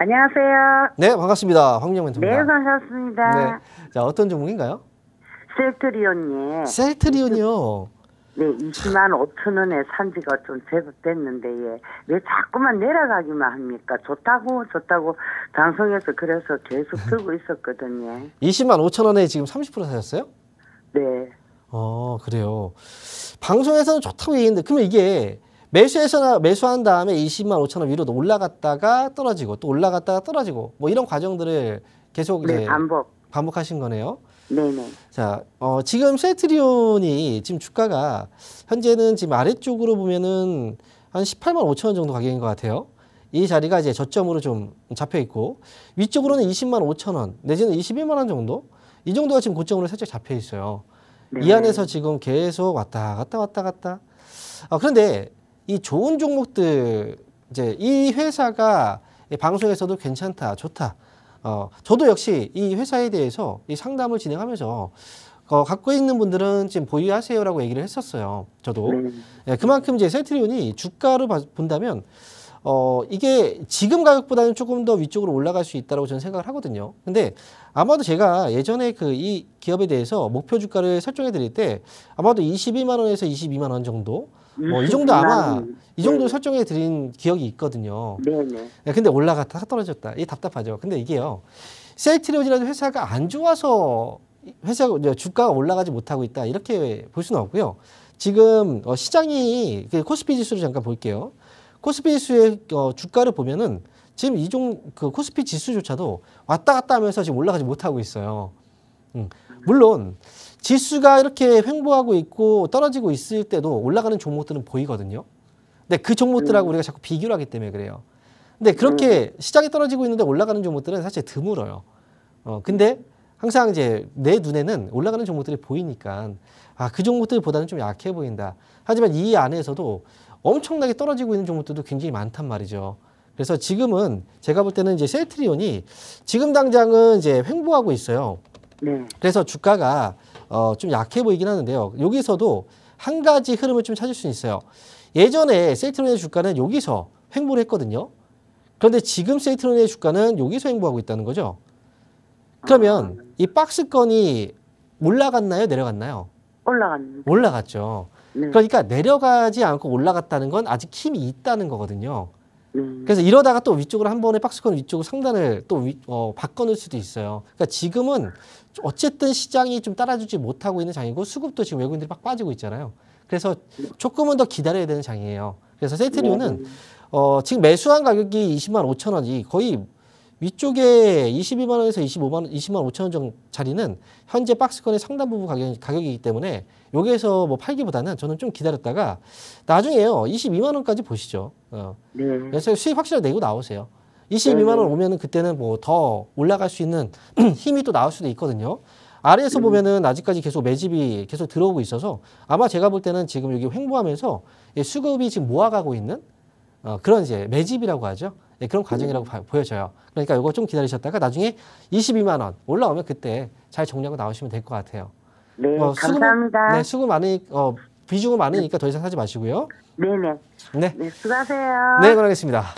안녕하세요. 네, 반갑습니다. 황영 멘입니다 네, 반갑습니다. 네. 자, 어떤 종목인가요? 셀트리온이에요. 셀트리온이요? 네, 20만 5천 원에 산 지가 좀 됐는데, 예. 왜 자꾸만 내려가기만 합니까? 좋다고, 좋다고, 방송에서 그래서 계속 들고 있었거든요. 20만 5천 원에 지금 30% 사셨어요? 네. 어, 그래요. 방송에서는 좋다고 얘기했는데, 그러면 이게 매수해서 매수한 다음에 20만 5천 원 위로 올라갔다가 떨어지고 또 올라갔다가 떨어지고 뭐 이런 과정들을 계속 네, 이제 반복 반복하신 거네요. 네네. 자, 어, 지금 세트리온이 지금 주가가 현재는 지금 아래쪽으로 보면은 한 18만 5천 원 정도 가격인 것 같아요. 이 자리가 이제 저점으로 좀 잡혀 있고 위쪽으로는 20만 5천 원 내지는 21만 원 정도 이 정도가 지금 고점으로 살짝 잡혀 있어요. 네. 이 안에서 지금 계속 왔다 갔다 왔다 갔다. 아, 그런데 이 좋은 종목들 이제 이 회사가 방송에서도 괜찮다, 좋다. 어, 저도 역시 이 회사에 대해서 이 상담을 진행하면서 어, 갖고 있는 분들은 지금 보유하세요라고 얘기를 했었어요. 저도 네, 그만큼 이제 셀트리온이 주가로 본다면 어, 이게 지금 가격보다는 조금 더 위쪽으로 올라갈 수 있다고 저는 생각을 하거든요. 근데 아마도 제가 예전에 그 이 기업에 대해서 목표 주가를 설정해 드릴 때 아마도 22만 원에서 22만 원 정도 뭐이 정도 아마 이 정도 네. 설정해 드린 기억이 있거든요. 네, 네. 네 근데 올라갔다 떨어졌다. 이게 답답하죠. 근데 이게요. 셀트리온즈라는 회사가 안 좋아서 회사 주가가 올라가지 못하고 있다. 이렇게 볼 수는 없고요. 지금 어, 시장이 그 코스피 지수를 잠깐 볼게요. 코스피 지수의 어, 주가를 보면은 지금 이종 그 코스피 지수조차도 왔다 갔다 하면서 지금 올라가지 못하고 있어요. 음. 물론 지수가 이렇게 횡보하고 있고 떨어지고 있을 때도 올라가는 종목들은 보이거든요. 근데 그 종목들하고 음. 우리가 자꾸 비교를 하기 때문에 그래요. 근데 그렇게 음. 시장이 떨어지고 있는데 올라가는 종목들은 사실 드물어요. 어, 근데 항상 이제 내 눈에는 올라가는 종목들이 보이니까 아, 그 종목들보다는 좀 약해 보인다. 하지만 이 안에서도 엄청나게 떨어지고 있는 종목들도 굉장히 많단 말이죠. 그래서 지금은 제가 볼 때는 이제 셀트리온이 지금 당장은 이제 횡보하고 있어요. 네. 그래서 주가가 어, 좀 약해 보이긴 하는데요. 여기서도 한 가지 흐름을 좀 찾을 수 있어요. 예전에 셀트리온의 주가는 여기서 횡보를 했거든요. 그런데 지금 셀트리온의 주가는 여기서 횡보하고 있다는 거죠. 그러면 아. 이 박스권이 올라갔나요? 내려갔나요? 올라갔 올라갔죠. 네. 그러니까 내려가지 않고 올라갔다는 건 아직 힘이 있다는 거거든요. 음. 그래서 이러다가 또 위쪽으로 한 번에 박스권 위쪽으로 상단을 또 위, 어, 바꿔놓을 수도 있어요. 그러니까 지금은 어쨌든 시장이 좀 따라주지 못하고 있는 장이고 수급도 지금 외국인들이 막 빠지고 있잖아요. 그래서 조금은 더 기다려야 되는 장이에요. 그래서 세트류는은 음. 어, 지금 매수한 가격이 20만 5천 원이 거의 위쪽에 22만 원에서 25만 원, 20만 5천 원 정도 자리는 현재 박스권의 상단 부분 가격, 가격이기 때문에 여기에서 뭐 팔기보다는 저는 좀 기다렸다가 나중에요 22만 원까지 보시죠. 어. 네. 그래서 수익 확실히 내고 나오세요. 22만 원 오면은 그때는 뭐 더 올라갈 수 있는 힘이 또 나올 수도 있거든요. 아래에서 음. 보면은 아직까지 계속 매집이 계속 들어오고 있어서 아마 제가 볼 때는 지금 여기 횡보하면서 수급이 지금 모아가고 있는 어, 그런 이제 매집이라고 하죠. 네, 그런 과정이라고 음. 보여져요. 그러니까 이거 좀 기다리셨다가 나중에 22만 원 올라오면 그때 잘 정리하고 나오시면 될 것 같아요. 네, 어, 수고, 감사합니다. 네, 수고 많이 어, 비중은 많으니까 더 이상 사지 마시고요. 네네. 네. 네, 수고하세요. 네, 그러겠습니다.